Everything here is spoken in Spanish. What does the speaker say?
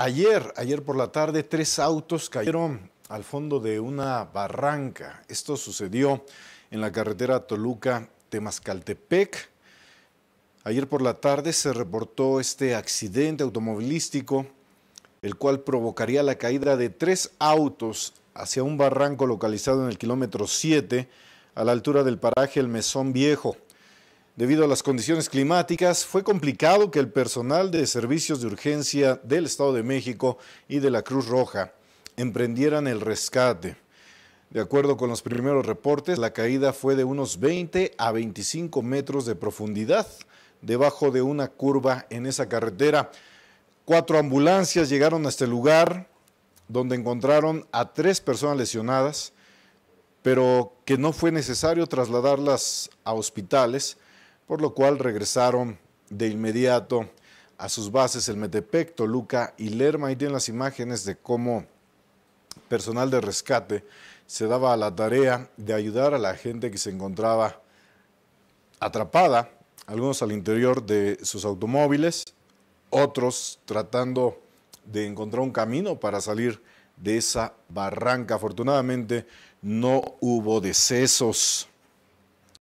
Ayer, ayer por la tarde, tres autos cayeron al fondo de una barranca. Esto sucedió en la carretera Toluca-Temascaltepec. Ayer por la tarde se reportó este accidente automovilístico, el cual provocaría la caída de tres autos hacia un barranco localizado en el kilómetro 7, a la altura del paraje El Mesón Viejo. Debido a las condiciones climáticas, fue complicado que el personal de servicios de urgencia del Estado de México y de la Cruz Roja emprendieran el rescate. De acuerdo con los primeros reportes, la caída fue de unos 20 a 25 metros de profundidad debajo de una curva en esa carretera. Cuatro ambulancias llegaron a este lugar donde encontraron a tres personas lesionadas, pero que no fue necesario trasladarlas a hospitales por lo cual regresaron de inmediato a sus bases el Metepec, Toluca y Lerma. Ahí tienen las imágenes de cómo personal de rescate se daba a la tarea de ayudar a la gente que se encontraba atrapada, algunos al interior de sus automóviles, otros tratando de encontrar un camino para salir de esa barranca. Afortunadamente no hubo decesos.